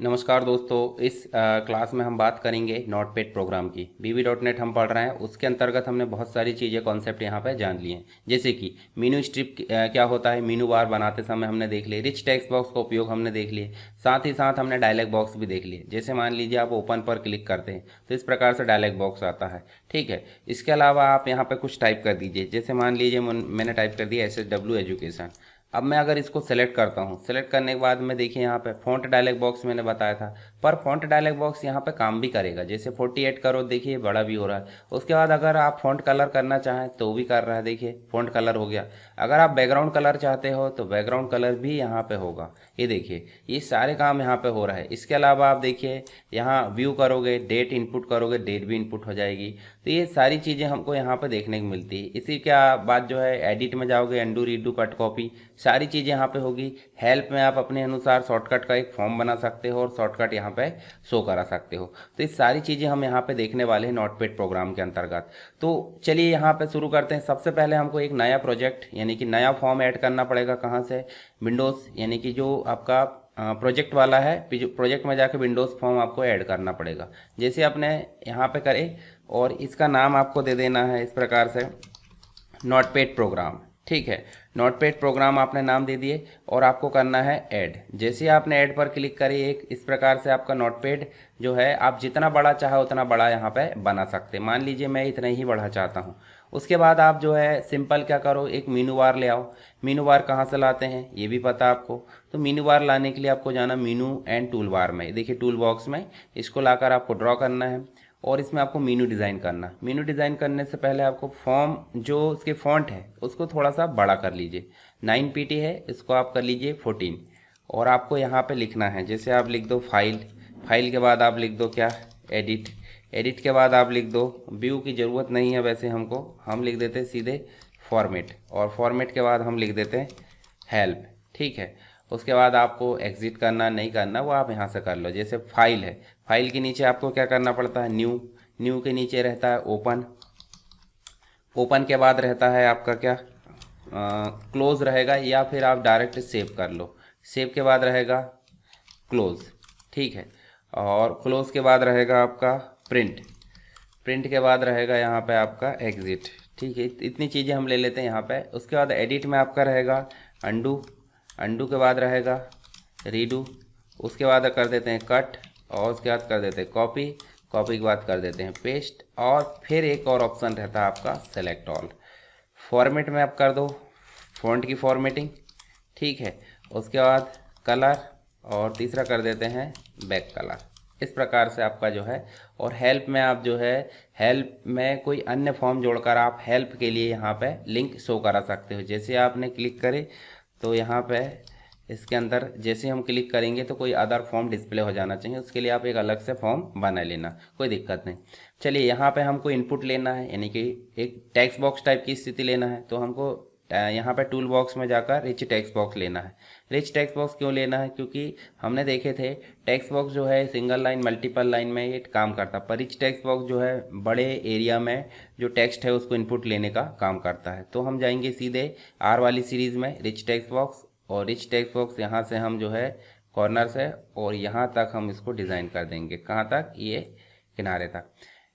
नमस्कार दोस्तों इस आ, क्लास में हम बात करेंगे नोट पेड प्रोग्राम की बीवी डॉट नेट हम पढ़ रहे हैं उसके अंतर्गत हमने बहुत सारी चीज़ें कॉन्सेप्ट यहाँ पर जान लिए हैं जैसे कि मीनू स्ट्रिप क्या होता है मीनू बार बनाते समय हमने देख लिए रिच टेक्स्ट बॉक्स का उपयोग हमने देख लिए साथ ही साथ हमने डायलैक्ट बॉक्स भी देख लिए जैसे मान लीजिए आप ओपन पर क्लिक करते हैं तो इस प्रकार से डायलैक्ट बॉक्स आता है ठीक है इसके अलावा आप यहाँ पर कुछ टाइप कर दीजिए जैसे मान लीजिए मैंने टाइप कर दिया एस एस डब्ल्यू एजुकेशन अब मैं अगर इसको सेलेक्ट करता हूँ सेलेक्ट करने के बाद मैं देखिए यहाँ पे फॉन्ट डायलॉग बॉक्स मैंने बताया था पर फॉन्ट डायलॉग बॉक्स यहाँ पे काम भी करेगा जैसे 48 करो देखिए बड़ा भी हो रहा है उसके बाद अगर आप फॉन्ट कलर करना चाहें तो भी कर रहा है देखिए फॉन्ट कलर हो गया अगर आप बैकग्राउंड कलर चाहते हो तो बैकग्राउंड कलर भी यहाँ पर होगा ये देखिए ये सारे काम यहाँ पर हो रहा है इसके अलावा आप देखिए यहाँ व्यू करोगे डेट इनपुट करोगे डेट भी इनपुट हो जाएगी तो ये सारी चीज़ें हमको यहाँ पर देखने को मिलती है इसी क्या बात जो है एडिट में जाओगे एंडू रीडू कट कॉपी सारी चीज़ें यहाँ पे होगी हेल्प में आप अपने अनुसार शॉर्टकट का एक फॉर्म बना सकते हो और शॉर्टकट यहाँ पे शो करा सकते हो तो ये सारी चीज़ें हम यहाँ पे देखने वाले हैं नोटपेड प्रोग्राम के अंतर्गत तो चलिए यहाँ पे शुरू करते हैं सबसे पहले हमको एक नया प्रोजेक्ट यानी कि नया फॉर्म ऐड करना पड़ेगा कहाँ से विंडोज़ यानी कि जो आपका प्रोजेक्ट वाला है प्रोजेक्ट में जाकर विंडोज़ फॉर्म आपको ऐड करना पड़ेगा जैसे आपने यहाँ पर करें और इसका नाम आपको दे देना है इस प्रकार से नोटपेड प्रोग्राम ठीक है नोटपैड प्रोग्राम आपने नाम दे दिए और आपको करना है ऐड जैसे आपने ऐड पर क्लिक करी एक इस प्रकार से आपका नोटपैड जो है आप जितना बड़ा चाहे उतना बड़ा यहाँ पे बना सकते मान लीजिए मैं इतना ही बढ़ा चाहता हूँ उसके बाद आप जो है सिंपल क्या करो एक मीनू बार ले आओ मीनू बार कहाँ से लाते हैं ये भी पता आपको तो मीनू बार लाने के लिए आपको जाना मीनू एंड टूल बार में देखिए टूल बॉक्स में इसको लाकर आपको ड्रॉ करना है और इसमें आपको मीनू डिज़ाइन करना मीनू डिज़ाइन करने से पहले आपको फॉर्म जो उसके फॉन्ट है उसको थोड़ा सा बड़ा कर लीजिए नाइन पी है इसको आप कर लीजिए फोर्टीन और आपको यहाँ पे लिखना है जैसे आप लिख दो फाइल फाइल के बाद आप लिख दो क्या एडिट एडिट के बाद आप लिख दो व्यू की ज़रूरत नहीं है वैसे हमको हम लिख देते हैं सीधे फॉर्मेट और फॉर्मेट के बाद हम लिख देते हैं हेल्प ठीक है उसके बाद आपको एग्ज़िट करना नहीं करना वो आप यहाँ से कर लो जैसे फाइल है फाइल के नीचे आपको क्या करना पड़ता है न्यू न्यू के नीचे रहता है ओपन ओपन के बाद रहता है आपका क्या क्लोज रहेगा या फिर आप डायरेक्ट सेव कर लो सेव के बाद रहेगा क्लोज ठीक है और क्लोज के बाद रहेगा आपका प्रिंट प्रिंट के बाद रहेगा यहाँ पे आपका एग्ज़िट ठीक है इतनी चीज़ें हम ले लेते हैं यहाँ पे उसके बाद एडिट में आपका रहेगा अंडू अंडू के बाद रहेगा रीडू उसके बाद कर देते हैं कट और उसके बाद कर देते हैं कॉपी कॉपी के बाद कर देते हैं पेस्ट और फिर एक और ऑप्शन रहता है आपका सेलेक्ट ऑल फॉर्मेट में आप कर दो फॉन्ट की फॉर्मेटिंग ठीक है उसके बाद कलर और तीसरा कर देते हैं बैक कलर इस प्रकार से आपका जो है और हेल्प में आप जो है हेल्प में कोई अन्य फॉर्म जोड़कर आप हेल्प के लिए यहाँ पे लिंक शो करा सकते हो जैसे आपने क्लिक करे तो यहाँ पे इसके अंदर जैसे हम क्लिक करेंगे तो कोई अदर फॉर्म डिस्प्ले हो जाना चाहिए उसके लिए आप एक अलग से फॉर्म बना लेना कोई दिक्कत नहीं चलिए यहाँ पे हमको इनपुट लेना है यानी कि एक टैक्स बॉक्स टाइप की स्थिति लेना है तो हमको यहाँ पर टूल बॉक्स में जाकर रिच टेक्स्ट बॉक्स लेना है रिच टेक्स्ट बॉक्स क्यों लेना है क्योंकि हमने देखे थे टेक्स्ट बॉक्स जो है सिंगल लाइन मल्टीपल लाइन में ये काम करता है पर रिच टेक्स्ट बॉक्स जो है बड़े एरिया में जो टेक्स्ट है उसको इनपुट लेने का काम करता है तो हम जाएंगे सीधे आर वाली सीरीज़ में रिच टेक्स्ट बॉक्स और रिच टेक्स्ट बॉक्स यहाँ से हम जो है कॉर्नर से और यहाँ तक हम इसको डिज़ाइन कर देंगे कहाँ तक ये किनारे तक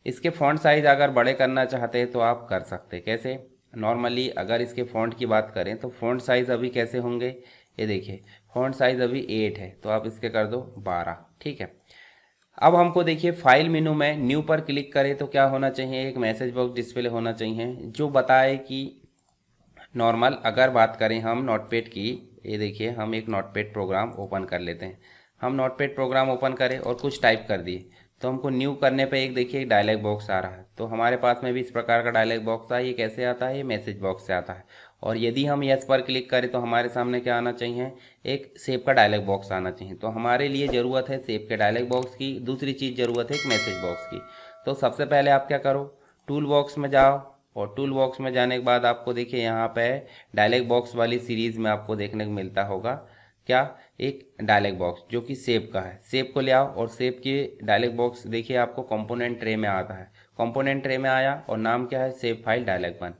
इसके फॉन्ट साइज़ अगर बड़े करना चाहते हैं तो आप कर सकते कैसे नॉर्मली अगर इसके फ़ॉन्ट की बात करें तो फ़ॉन्ट साइज़ अभी कैसे होंगे ये देखिए फ़ॉन्ट साइज़ अभी एट है तो आप इसके कर दो बारह ठीक है अब हमको देखिए फाइल मेनू में न्यू पर क्लिक करें तो क्या होना चाहिए एक मैसेज बॉक्स डिस्प्ले होना चाहिए जो बताए कि नॉर्मल अगर बात करें हम नोटपेड की ये देखिए हम एक नोटपेड प्रोग्राम ओपन कर लेते हैं हम नोटपेड प्रोग्राम ओपन करें और कुछ टाइप कर दिए तो हमको न्यू करने पे एक देखिए एक डायलॉग बॉक्स आ रहा है तो हमारे पास में भी इस प्रकार का डायलॉग बॉक्स है ये कैसे आता है ये मैसेज बॉक्स से आता है और यदि हम यस पर क्लिक करें तो हमारे सामने क्या आना चाहिए एक सेब का डायलॉग बॉक्स आना चाहिए तो हमारे लिए ज़रूरत है सेब के डायलॉग बॉक्स की दूसरी चीज़ ज़रूरत है एक मैसेज बॉक्स की तो सबसे पहले आप क्या करो टूल बॉक्स में जाओ और टूल बॉक्स में जाने के बाद आपको देखिए यहाँ पर डायलॉग बॉक्स वाली सीरीज़ में आपको देखने को मिलता होगा क्या एक डायलॉग बॉक्स जो कि सेब का है सेब को ले आओ और सेब के डायलॉग बॉक्स देखिए आपको कंपोनेंट ट्रे में आता है कंपोनेंट ट्रे में आया और नाम क्या है सेब फाइल डायलॉग वन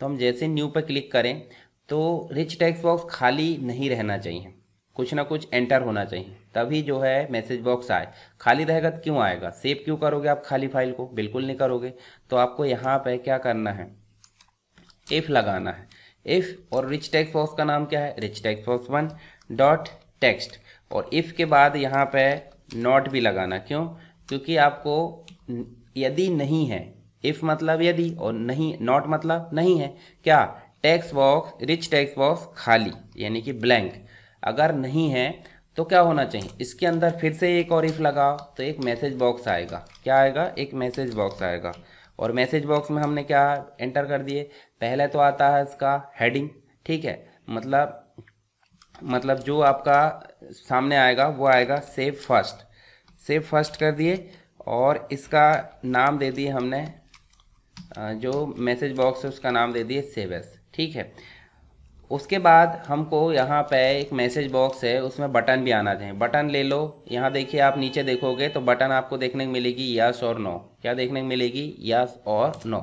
तो हम जैसे न्यू पर क्लिक करें तो रिच टेक्स बॉक्स खाली नहीं रहना चाहिए कुछ ना कुछ एंटर होना चाहिए तभी जो है मैसेज बॉक्स आए खाली रहेगा तो क्यों आएगा सेव क्यों करोगे आप खाली फाइल को बिल्कुल नहीं करोगे तो आपको यहाँ पे क्या करना है इफ़ लगाना है इफ़ और रिच टेक्स बॉक्स का नाम क्या है rich text box one dot text और इफ़ के बाद यहाँ पे नॉट भी लगाना क्यों क्योंकि आपको यदि नहीं है इफ़ मतलब यदि और नहीं नॉट मतलब नहीं है क्या text box rich text box खाली यानी कि ब्लैंक अगर नहीं है तो क्या होना चाहिए इसके अंदर फिर से एक और इफ़ लगाओ तो एक मैसेज बॉक्स आएगा क्या आएगा एक मैसेज बॉक्स आएगा और मैसेज बॉक्स में हमने क्या एंटर कर दिए पहले तो आता है इसका हेडिंग ठीक है मतलब मतलब जो आपका सामने आएगा वो आएगा सेव फर्स्ट सेव फर्स्ट कर दिए और इसका नाम दे दिए हमने जो मैसेज बॉक्स है उसका नाम दे दिए सेव एस ठीक है उसके बाद हमको यहाँ पे एक मैसेज बॉक्स है उसमें बटन भी आना चाहिए बटन ले लो यहाँ देखिए आप नीचे देखोगे तो बटन आपको देखने को मिलेगी यस और नो क्या देखने को मिलेगी यस और नो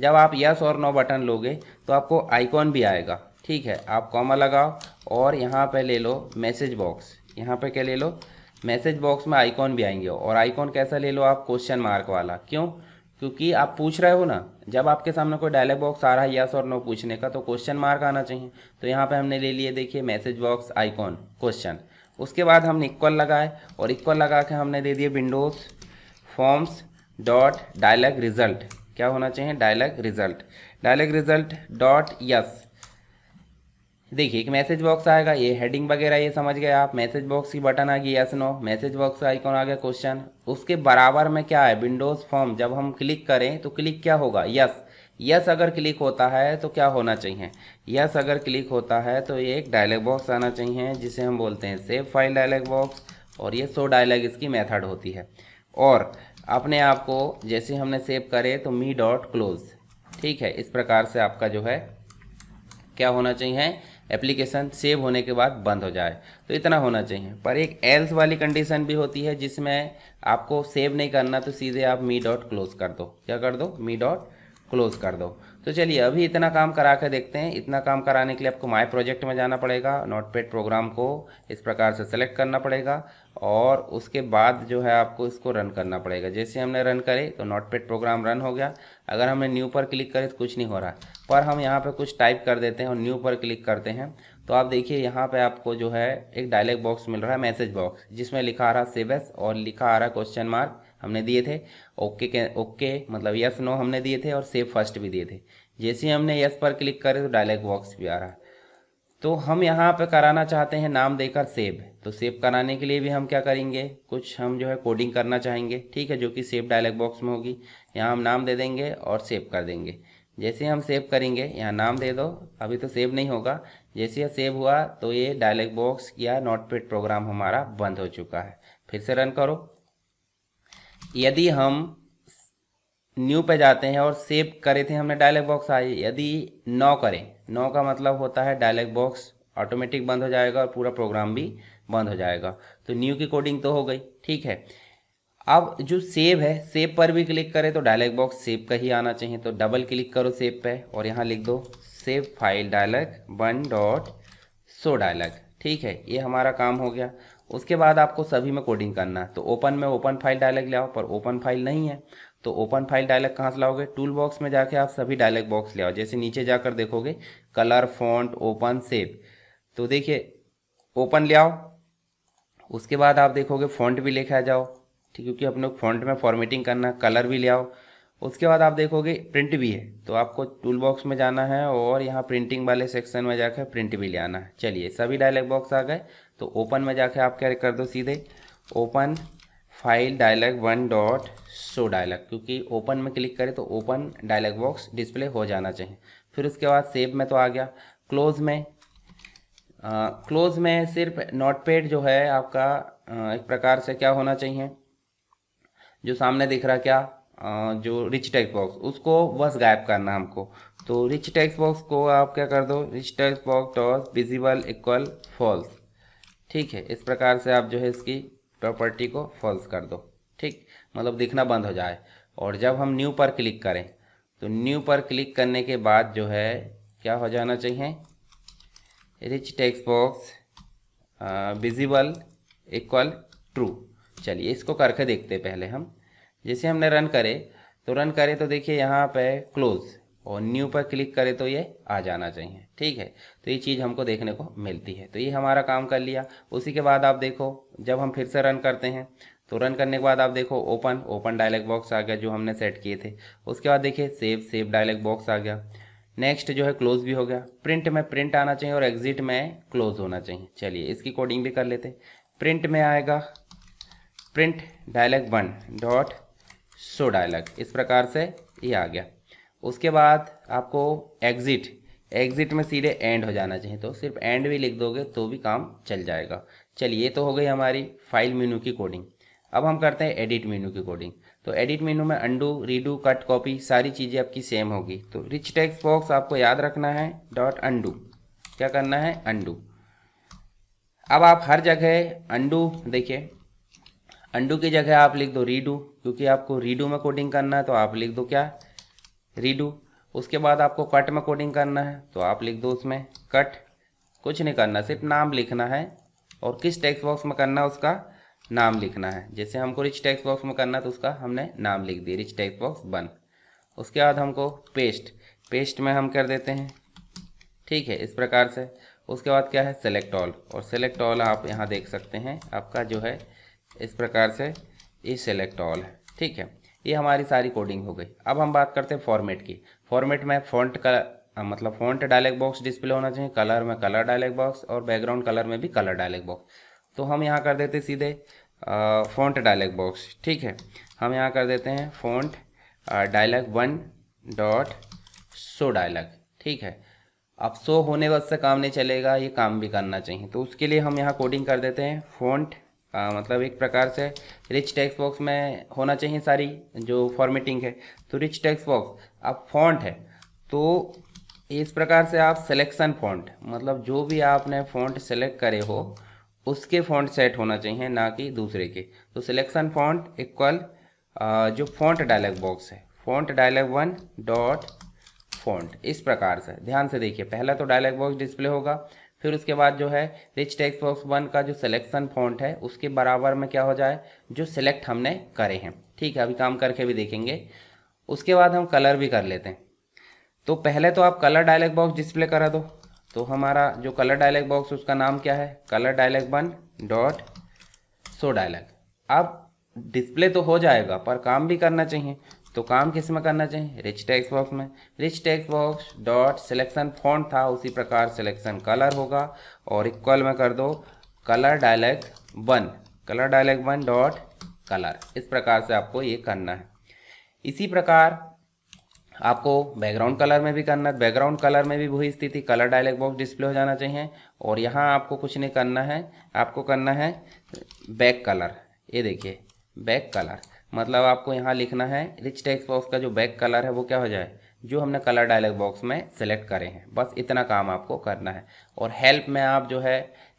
जब आप यस और नो बटन लोगे तो आपको आइकॉन भी आएगा ठीक है आप कॉमा लगाओ और यहाँ पे ले लो मैसेज बॉक्स यहाँ पे क्या ले लो मैसेज बॉक्स में आइकॉन भी आएंगे और आइकॉन कैसा ले लो आप क्वेश्चन मार्क वाला क्यों क्योंकि आप पूछ रहे हो ना जब आपके सामने कोई डायलॉग बॉक्स आ रहा है यस और नो पूछने का तो क्वेश्चन मार्क आना चाहिए तो यहाँ पे हमने ले लिए देखिए मैसेज बॉक्स आइकॉन क्वेश्चन उसके बाद हमने इक्वल लगाए और इक्वल लगा के हमने दे दिए Windows forms dot dialog result क्या होना चाहिए dialog result dialog result dot yes देखिए एक मैसेज बॉक्स आएगा ये हेडिंग वगैरह ये समझ गए आप मैसेज बॉक्स की बटन आ गई यस नो मैसेज बॉक्स का आइकॉन आ गया क्वेश्चन उसके बराबर में क्या है विंडोज़ फॉर्म जब हम क्लिक करें तो क्लिक क्या होगा यस यस अगर क्लिक होता है तो क्या होना चाहिए यस अगर क्लिक होता है तो ये एक डायलॉग बॉक्स आना चाहिए जिसे हम बोलते हैं सेव फाइल डायलॉग बॉक्स और ये सो डायलॉग इसकी मेथड होती है और अपने आप को जैसे हमने सेव करे तो मी डॉट क्लोज ठीक है इस प्रकार से आपका जो है क्या होना चाहिए एप्लीकेशन सेव होने के बाद बंद हो जाए तो इतना होना चाहिए पर एक एल्स वाली कंडीशन भी होती है जिसमें आपको सेव नहीं करना तो सीधे आप मी डॉट क्लोज कर दो क्या कर दो मी डॉट क्लोज कर दो तो चलिए अभी इतना काम करा के देखते हैं इतना काम कराने के लिए आपको माई प्रोजेक्ट में जाना पड़ेगा नोटपैड प्रोग्राम को इस प्रकार से सेलेक्ट करना पड़ेगा और उसके बाद जो है आपको इसको रन करना पड़ेगा जैसे हमने रन करे तो नोटपैड प्रोग्राम रन हो गया अगर हमने न्यू पर क्लिक करें तो कुछ नहीं हो रहा पर हम यहाँ पर कुछ टाइप कर देते हैं और न्यू पर क्लिक करते हैं तो आप देखिए यहाँ पर आपको जो है एक डायलॉग बॉक्स मिल रहा है मैसेज बॉक्स जिसमें लिखा आ रहा सेवेस और लिखा आ रहा क्वेश्चन मार्क हमने दिए थे ओके के ओके मतलब यस नो हमने दिए थे और सेव फर्स्ट भी दिए थे जैसे ही हमने यस पर क्लिक करे तो डायलॉग बॉक्स भी आ रहा है तो हम यहाँ पर कराना चाहते हैं नाम देकर सेव तो सेव कराने के लिए भी हम क्या करेंगे कुछ हम जो है कोडिंग करना चाहेंगे ठीक है जो कि सेव डायलॉग बॉक्स में होगी यहाँ हम नाम दे देंगे और सेव कर देंगे जैसे हम सेव करेंगे यहाँ नाम दे दो अभी तो सेव नहीं होगा जैसे यह सेव हुआ तो ये डायलॉग बॉक्स या नोटपैड प्रोग्राम हमारा बंद हो चुका है फिर से रन करो यदि हम न्यू पे जाते हैं और सेव करे थे हमने डायलॉग बॉक्स आई यदि नो करें नो का मतलब होता है डायलॉग बॉक्स ऑटोमेटिक बंद हो जाएगा और पूरा प्रोग्राम भी बंद हो जाएगा तो न्यू की कोडिंग तो हो गई ठीक है अब जो सेव है सेव पर भी क्लिक करें तो डायलॉग बॉक्स सेव का ही आना चाहिए तो डबल क्लिक करो सेव पे और यहाँ लिख दो save file dialog one dot show dialog ठीक है ये हमारा काम हो गया उसके बाद आपको सभी में कोडिंग करना है तो ओपन में ओपन फाइल डायलॉग ले आओ पर ओपन फाइल नहीं है तो ओपन फाइल डायलॉग कहाँ से लाओगे टूल बॉक्स में जाके आप सभी डायलॉग बॉक्स ले आओ जैसे नीचे जाकर देखोगे कलर फॉन्ट ओपन सेव तो देखिए ओपन ले आओ उसके बाद आप देखोगे फॉन्ट भी लेकर जाओ ठीक क्योंकि अपने फ्रंट में फॉर्मेटिंग करना कलर भी ले आओ उसके बाद आप देखोगे प्रिंट भी है तो आपको टूल बॉक्स में जाना है और यहाँ प्रिंटिंग वाले सेक्शन में जाकर प्रिंट भी ले आना है चलिए सभी डायलॉग बॉक्स आ गए तो ओपन में जाकर आप क्या कर दो सीधे open file dialog one dot show dialog क्योंकि ओपन में क्लिक करें तो ओपन डायलॉग बॉक्स डिस्प्ले हो जाना चाहिए फिर उसके बाद सेव में तो आ गया क्लोज़ में क्लोज़ में सिर्फ नोट जो है आपका आ, एक प्रकार से क्या होना चाहिए जो सामने दिख रहा क्या जो रिच टेक्स बॉक्स उसको बस गायब करना हमको तो रिच टेक्स बॉक्स को आप क्या कर दो रिच टेक्स बॉक्स टॉस विजिबल इक्वल फॉल्स ठीक है इस प्रकार से आप जो है इसकी प्रॉपर्टी को फॉल्स कर दो ठीक मतलब दिखना बंद हो जाए और जब हम न्यू पर क्लिक करें तो न्यू पर क्लिक करने के बाद जो है क्या हो जाना चाहिए rich text box visible equal true चलिए इसको करके देखते हैं पहले हम जैसे हमने रन करे तो रन करे तो देखिए यहाँ पे क्लोज और न्यू पर क्लिक करें तो ये आ जाना चाहिए ठीक है तो ये चीज़ हमको देखने को मिलती है तो ये हमारा काम कर लिया उसी के बाद आप देखो जब हम फिर से रन करते हैं तो रन करने के बाद आप देखो ओपन ओपन डायलॉग बॉक्स आ गया जो हमने सेट किए थे उसके बाद देखिए सेव सेव डायलॉग बॉक्स आ गया नेक्स्ट जो है क्लोज भी हो गया प्रिंट में प्रिंट आना चाहिए और एग्जिट में क्लोज होना चाहिए चलिए इसकी कोडिंग भी कर लेते प्रिंट में आएगा print dialog one dot show dialog इस प्रकार से ये आ गया उसके बाद आपको एग्ज़िट एग्ज़िट में सीधे एंड हो जाना चाहिए तो सिर्फ एंड भी लिख दोगे तो भी काम चल जाएगा चलिए तो हो गई हमारी फाइल मेनू की कोडिंग अब हम करते हैं एडिट मेनू की कोडिंग तो एडिट मेनू में अंडू रीडू कट कॉपी सारी चीज़ें आपकी सेम होगी तो रिच टेक्स्ट बॉक्स आपको याद रखना है डॉट अंडू क्या करना है अंडू अब आप हर जगह अंडू देखिए अंडू की जगह आप लिख दो रीडू क्योंकि आपको रीडू में कोडिंग करना है तो आप लिख दो क्या रीडू उसके बाद आपको कट में कोडिंग करना है तो आप लिख दो उसमें कट कुछ नहीं करना सिर्फ नाम लिखना है और किस टेक्स्ट बॉक्स में करना है उसका नाम लिखना है जैसे हमको रिच टेक्स्ट बॉक्स में करना है तो उसका हमने नाम लिख दिया रिच टेक्स्ट बॉक्स वन उसके बाद हमको पेस्ट पेस्ट में हम कर देते हैं ठीक है इस प्रकार से उसके बाद क्या है सेलेक्ट ऑल और सेलेक्ट ऑल आप यहाँ देख सकते हैं आपका जो है इस प्रकार से ये सेलेक्ट ऑल है ठीक है ये हमारी सारी कोडिंग हो गई अब हम बात करते हैं फॉर्मेट की फॉर्मेट में फॉन्ट का मतलब फॉन्ट डायलॉग बॉक्स डिस्प्ले होना चाहिए कलर में कलर डायलॉग बॉक्स और बैकग्राउंड कलर में भी कलर डायलॉग बॉक्स तो हम यहाँ कर देते सीधे फॉन्ट डायलॉग बॉक्स ठीक है हम यहाँ कर देते हैं font dialog one dot show dialog ठीक है अब सो होने वक्त से काम नहीं चलेगा ये काम भी करना चाहिए तो उसके लिए हम यहाँ कोडिंग कर देते हैं फॉन्ट आ, मतलब एक प्रकार से रिच टेक्स बॉक्स में होना चाहिए सारी जो फॉर्मेटिंग है तो रिच टेक्स बॉक्स अब फॉन्ट है तो इस प्रकार से आप सिलेक्शन फॉन्ट मतलब जो भी आपने फॉन्ट सेलेक्ट करे हो उसके फॉन्ट सेट होना चाहिए ना कि दूसरे के तो सिलेक्शन फॉन्ट इक्वल जो फॉन्ट डायलॉग बॉक्स है font dialog one dot font इस प्रकार से ध्यान से देखिए पहला तो डायलॉग बॉक्स डिस्प्ले होगा फिर उसके बाद जो है रिच टेक्स्ट बॉक्स वन का जो सिलेक्शन फॉन्ट है उसके बराबर में क्या हो जाए जो सिलेक्ट हमने करे हैं ठीक है अभी काम करके भी देखेंगे उसके बाद हम कलर भी कर लेते हैं तो पहले तो आप कलर डायलॉग बॉक्स डिस्प्ले करा दो तो हमारा जो कलर डायलॉग बॉक्स उसका नाम क्या है colour dialog one dot show dialog अब डिस्प्ले तो हो जाएगा पर काम भी करना चाहिए तो काम किस में करना चाहिए रिच टेक्स्ट बॉक्स में rich text box dot selection font था उसी प्रकार सिलेक्शन कलर होगा और इक्वल में कर दो colour dialect one colour dialect one dot colour इस प्रकार से आपको ये करना है इसी प्रकार आपको बैकग्राउंड कलर में भी करना है बैकग्राउंड कलर में भी वही स्थिति कलर डायलैक्ट बॉक्स डिस्प्ले हो जाना चाहिए और यहाँ आपको कुछ नहीं करना है आपको करना है बैक कलर ये देखिए बैक कलर मतलब आपको यहाँ लिखना है रिच टेक्स बॉक्स का जो बैक कलर है वो क्या हो जाए जो हमने कलर डायलॉग बॉक्स में सेलेक्ट करे हैं बस इतना काम आपको करना है और हेल्प में आप जो है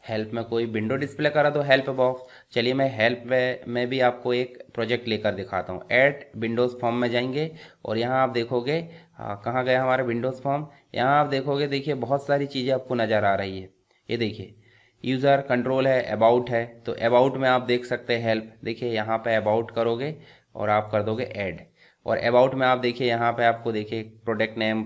हेल्प में कोई विंडो डिस्प्ले करा दो हेल्प बॉक्स चलिए मैं हेल्प में मैं भी आपको एक प्रोजेक्ट लेकर दिखाता हूँ एट विंडोज़ फॉर्म में जाएंगे और यहाँ आप देखोगे कहाँ गया हमारा विंडोज़ फॉर्म यहाँ आप देखोगे देखिए बहुत सारी चीज़ें आपको नज़र आ रही है ये देखिए यूज़र कंट्रोल है अबाउट है तो अबाउट में आप देख सकते हैं हेल्प देखिए यहाँ पे अबाउट करोगे और आप कर दोगे ऐड और अबाउट में आप देखिए यहाँ पे आपको देखिए प्रोडक्ट नेम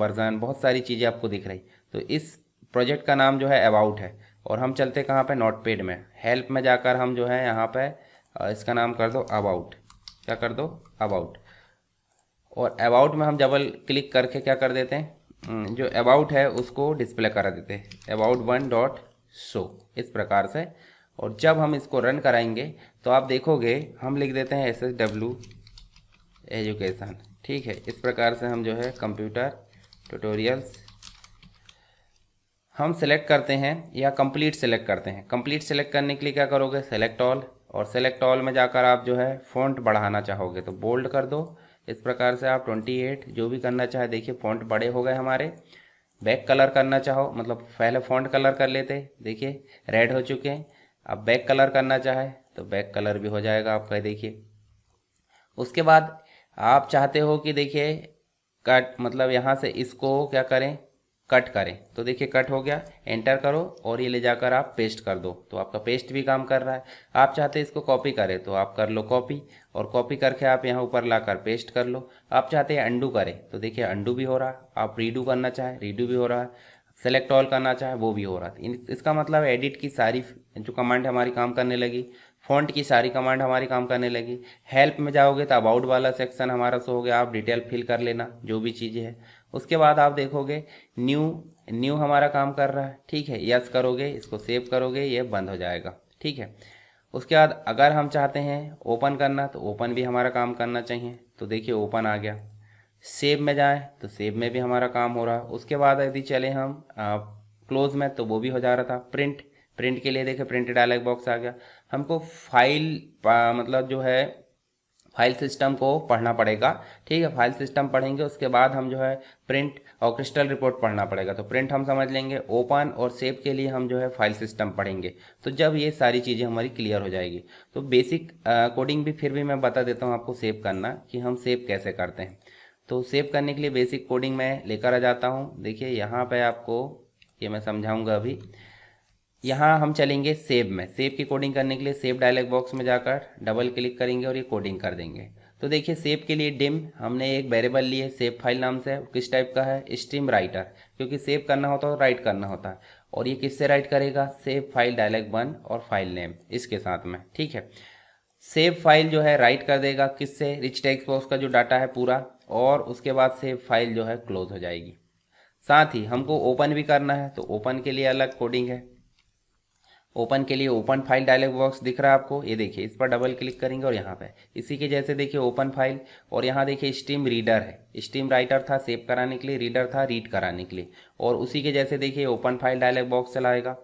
वर्जन बहुत सारी चीज़ें आपको दिख रही तो इस प्रोजेक्ट का नाम जो है अबाउट है और हम चलते कहाँ पर नोट पेड में हेल्प में जाकर हम जो है यहाँ पर इसका नाम कर दो अबाउट क्या कर दो अबाउट और अबाउट में हम डबल क्लिक करके क्या कर देते हैं जो अबाउट है उसको डिस्प्ले करा देते हैं अबाउट वन डॉट सो इस प्रकार से और जब हम इसको रन कराएंगे तो आप देखोगे हम लिख देते हैं एस एस डब्ल्यू एजुकेशन ठीक है इस प्रकार से हम जो है कंप्यूटर ट्यूटोरियल्स हम सेलेक्ट करते हैं या कंप्लीट सेलेक्ट करते हैं कंप्लीट सेलेक्ट करने के लिए क्या करोगे सेलेक्ट ऑल और सेलेक्ट ऑल में जाकर आप जो है फ़ॉन्ट बढ़ाना चाहोगे तो बोल्ड कर दो इस प्रकार से आप 28 जो भी करना चाहे देखिए फ़ॉन्ट बड़े हो गए हमारे बैक कलर करना चाहो मतलब पहले फॉन्ट कलर कर लेते देखिए रेड हो चुके हैं अब बैक कलर करना चाहे तो बैक कलर भी हो जाएगा आपका देखिए उसके बाद आप चाहते हो कि देखिए कट मतलब यहाँ से इसको क्या करें कट करें तो देखिए कट हो गया एंटर करो और ये ले जाकर आप पेस्ट कर दो तो आपका पेस्ट भी काम कर रहा है आप चाहते इसको कॉपी करें तो आप कर लो कॉपी और कॉपी करके आप यहाँ ऊपर लाकर पेस्ट कर लो आप चाहते हैं अंडू करें तो देखिए अंडू भी हो रहा है आप रीडू करना चाहें रीडू भी हो रहा है सेलेक्ट ऑल करना चाहे वो भी हो रहा था तो इसका मतलब एडिट की सारी जो कमांड हमारी काम करने लगी फॉन्ट की सारी कमांड हमारी काम करने लगी हेल्प में जाओगे तो अबाउट वाला सेक्शन हमारा सो हो गया आप डिटेल फिल कर लेना जो भी चीज़ें हैं उसके बाद आप देखोगे न्यू न्यू हमारा काम कर रहा है ठीक है यस करोगे इसको सेव करोगे ये बंद हो जाएगा ठीक है उसके बाद अगर हम चाहते हैं ओपन करना तो ओपन भी हमारा काम करना चाहिए तो देखिए ओपन आ गया सेव में जाएं तो सेव में भी हमारा काम हो रहा है उसके बाद यदि चले हम क्लोज में तो वो भी हो जा रहा था प्रिंट प्रिंट के लिए देखे प्रिंट डायलॉग बॉक्स आ गया हमको फाइल मतलब जो है फाइल सिस्टम को पढ़ना पड़ेगा ठीक है फाइल सिस्टम पढ़ेंगे उसके बाद हम जो है प्रिंट और क्रिस्टल रिपोर्ट पढ़ना पड़ेगा तो प्रिंट हम समझ लेंगे ओपन और सेव के लिए हम जो है फाइल सिस्टम पढ़ेंगे तो जब ये सारी चीज़ें हमारी क्लियर हो जाएगी तो बेसिक कोडिंग भी फिर भी मैं बता देता हूँ आपको सेव करना कि हम सेव कैसे करते हैं तो सेव करने के लिए बेसिक कोडिंग मैं लेकर आ जाता हूँ देखिए यहाँ पर आपको ये मैं समझाऊँगा अभी यहाँ हम चलेंगे सेव में सेव की कोडिंग करने के लिए सेव डायलॉग बॉक्स में जाकर डबल क्लिक करेंगे और ये कोडिंग कर देंगे तो देखिए सेव के लिए डिम हमने एक वेरेबल लिए सेव फाइल नाम से किस टाइप का है स्ट्रीम राइटर क्योंकि सेव करना होता है और राइट करना होता है और ये किससे राइट करेगा सेव फाइल डायलॉग वन और फाइल नेम इसके साथ में ठीक है सेव फाइल जो है राइट कर देगा किससे रिच टेक्स बॉक्स का जो डाटा है पूरा और उसके बाद सेव फाइल जो है क्लोज हो जाएगी साथ ही हमको ओपन भी करना है तो ओपन के लिए अलग कोडिंग है ओपन के लिए ओपन फाइल डायलॉग बॉक्स दिख रहा है आपको ये देखिए इस पर डबल क्लिक करेंगे और यहाँ पे इसी के जैसे देखिए ओपन फाइल और यहाँ देखिए स्टीम रीडर है स्टीम राइटर था सेव कराने के लिए रीडर था रीड कराने के लिए और उसी के जैसे देखिए ओपन फाइल डायलॉग बॉक्स चलाएगा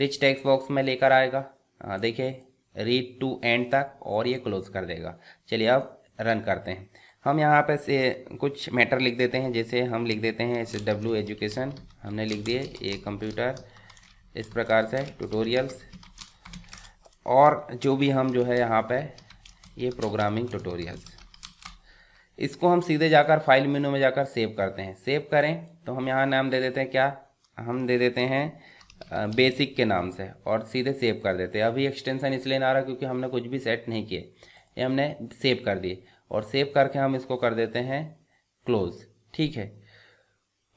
रिच टेक्स्ट बॉक्स में लेकर आएगा हाँ, देखिए रीड टू एंड तक और ये क्लोज कर देगा चलिए अब रन करते हैं हम यहाँ पे से कुछ मैटर लिख देते हैं जैसे हम लिख देते हैं एस डब्ल्यू एजुकेशन हमने लिख दिए ये कंप्यूटर इस प्रकार से ट्यूटोरियल्स और जो भी हम जो है यहाँ पे ये प्रोग्रामिंग ट्यूटोरियल्स इसको हम सीधे जाकर फाइल मेनू में जाकर सेव करते हैं सेव करें तो हम यहाँ नाम दे देते हैं क्या हम दे देते हैं बेसिक के नाम से और सीधे सेव कर देते हैं अभी एक्सटेंशन इसलिए ना रहा क्योंकि हमने कुछ भी सेट नहीं किए ये हमने सेव कर दिए और सेव करके हम इसको कर देते हैं क्लोज ठीक है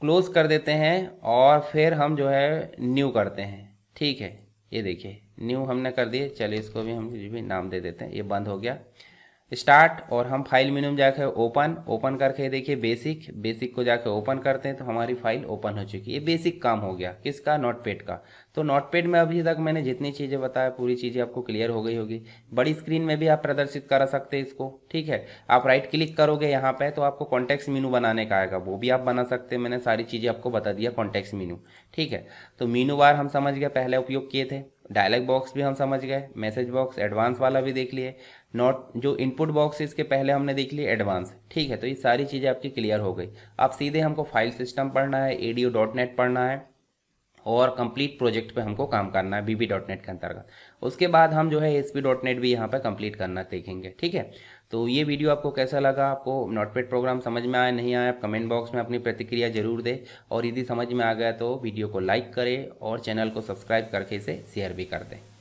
क्लोज कर देते हैं और फिर हम जो है न्यू करते हैं ठीक है ये देखिए न्यू हमने कर दिए चलिए इसको भी हम भी नाम दे देते हैं ये बंद हो गया स्टार्ट और हम फाइल मेनू में जाकर ओपन ओपन करके देखिए बेसिक बेसिक को जाकर ओपन करते हैं तो हमारी फाइल ओपन हो चुकी है ये बेसिक काम हो गया किसका नोटपैड का तो नोटपैड में अभी तक मैंने जितनी चीज़ें बताया पूरी चीज़ें आपको क्लियर हो गई होगी बड़ी स्क्रीन में भी आप प्रदर्शित करा सकते हैं इसको ठीक है आप राइट क्लिक करोगे यहाँ पर तो आपको कॉन्टेक्स मीनू बनाने का आएगा वो भी आप बना सकते हैं मैंने सारी चीज़ें आपको बता दिया कॉन्टेक्स मीनू ठीक है तो मीनू बार हम समझ गए पहले उपयोग किए थे डायलॉग बॉक्स भी हम समझ गए मैसेज बॉक्स एडवांस वाला भी देख लिए नॉट जो इनपुट बॉक्स इसके पहले हमने देख ली एडवांस ठीक है तो ये सारी चीज़ें आपकी क्लियर हो गई अब सीधे हमको फाइल सिस्टम पढ़ना है ए डॉट नेट पढ़ना है और कंप्लीट प्रोजेक्ट पे हमको काम करना है बीबी डॉट नेट के अंतर्गत उसके बाद हम जो है एस पी डॉट नेट भी यहाँ पर कंप्लीट करना देखेंगे ठीक है तो ये वीडियो आपको कैसा लगा आपको नोटपेड प्रोग्राम समझ में आया नहीं आया आप कमेंट बॉक्स में अपनी प्रतिक्रिया जरूर दें और यदि समझ में आ गया तो वीडियो को लाइक करें और चैनल को सब्सक्राइब करके इसे शेयर भी कर दें